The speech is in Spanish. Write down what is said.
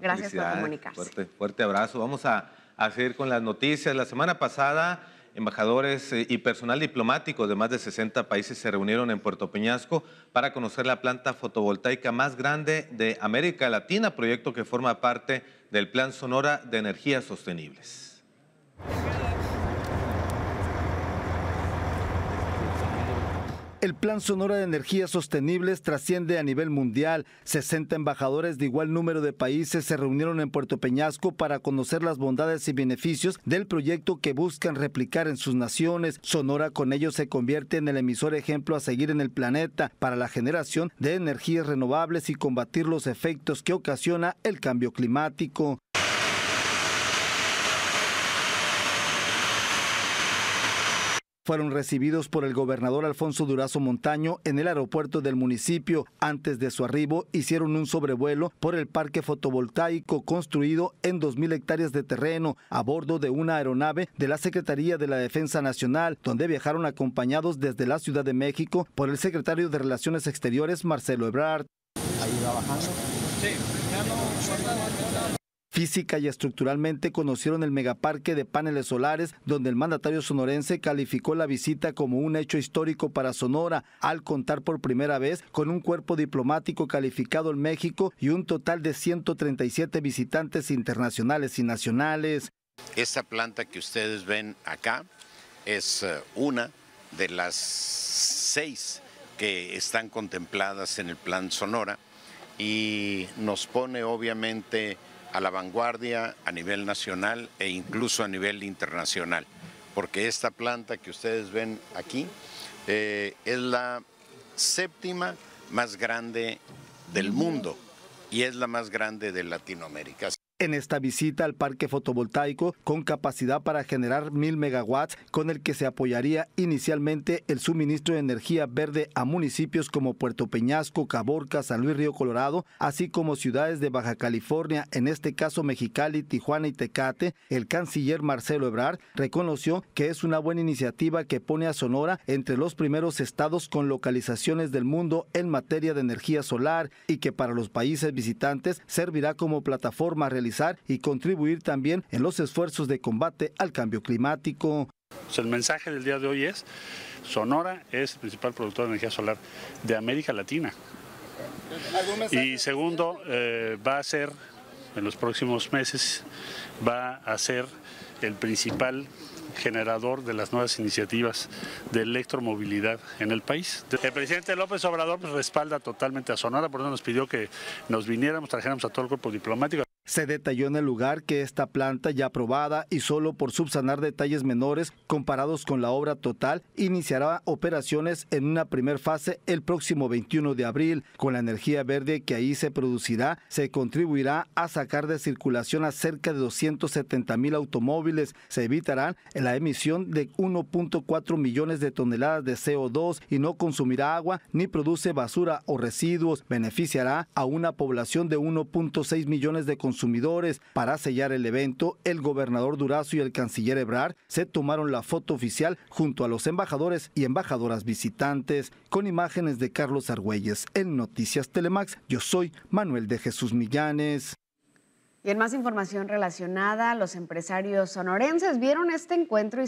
Gracias por comunicarse. Fuerte, abrazo. Vamos a, a seguir con las noticias. La semana pasada embajadores eh, y personal diplomático de más de 60 países se reunieron en Puerto Peñasco para conocer la planta fotovoltaica más grande de América Latina, proyecto que forma parte del Plan Sonora de Energías Sostenibles. El Plan Sonora de Energías Sostenibles trasciende a nivel mundial. 60 embajadores de igual número de países se reunieron en Puerto Peñasco para conocer las bondades y beneficios del proyecto que buscan replicar en sus naciones. Sonora con ello se convierte en el emisor ejemplo a seguir en el planeta para la generación de energías renovables y combatir los efectos que ocasiona el cambio climático. fueron recibidos por el gobernador Alfonso Durazo Montaño en el aeropuerto del municipio. Antes de su arribo hicieron un sobrevuelo por el parque fotovoltaico construido en 2.000 hectáreas de terreno a bordo de una aeronave de la Secretaría de la Defensa Nacional, donde viajaron acompañados desde la Ciudad de México por el secretario de Relaciones Exteriores, Marcelo Ebrard. Física y estructuralmente conocieron el megaparque de paneles solares, donde el mandatario sonorense calificó la visita como un hecho histórico para Sonora, al contar por primera vez con un cuerpo diplomático calificado en México y un total de 137 visitantes internacionales y nacionales. Esta planta que ustedes ven acá es eh, una de las seis que están contempladas en el Plan Sonora y nos pone obviamente a la vanguardia a nivel nacional e incluso a nivel internacional, porque esta planta que ustedes ven aquí eh, es la séptima más grande del mundo y es la más grande de Latinoamérica en esta visita al parque fotovoltaico con capacidad para generar mil megawatts, con el que se apoyaría inicialmente el suministro de energía verde a municipios como Puerto Peñasco, Caborca, San Luis Río Colorado, así como ciudades de Baja California, en este caso Mexicali, Tijuana y Tecate. El canciller Marcelo Ebrard reconoció que es una buena iniciativa que pone a Sonora entre los primeros estados con localizaciones del mundo en materia de energía solar y que para los países visitantes servirá como plataforma realizada y contribuir también en los esfuerzos de combate al cambio climático. El mensaje del día de hoy es, Sonora es el principal productor de energía solar de América Latina. Y segundo, eh, va a ser, en los próximos meses, va a ser el principal generador de las nuevas iniciativas de electromovilidad en el país. El presidente López Obrador pues, respalda totalmente a Sonora, por eso nos pidió que nos viniéramos, trajéramos a todo el cuerpo diplomático. Se detalló en el lugar que esta planta ya aprobada y solo por subsanar detalles menores comparados con la obra total iniciará operaciones en una primer fase el próximo 21 de abril. Con la energía verde que ahí se producirá, se contribuirá a sacar de circulación a cerca de 270 mil automóviles. Se evitarán la emisión de 1.4 millones de toneladas de CO2 y no consumirá agua ni produce basura o residuos. Beneficiará a una población de 1.6 millones de consumidores consumidores. Para sellar el evento, el gobernador Durazo y el canciller Ebrar se tomaron la foto oficial junto a los embajadores y embajadoras visitantes, con imágenes de Carlos Argüelles. En Noticias Telemax, yo soy Manuel de Jesús Millanes. Y en más información relacionada, los empresarios sonorenses vieron este encuentro y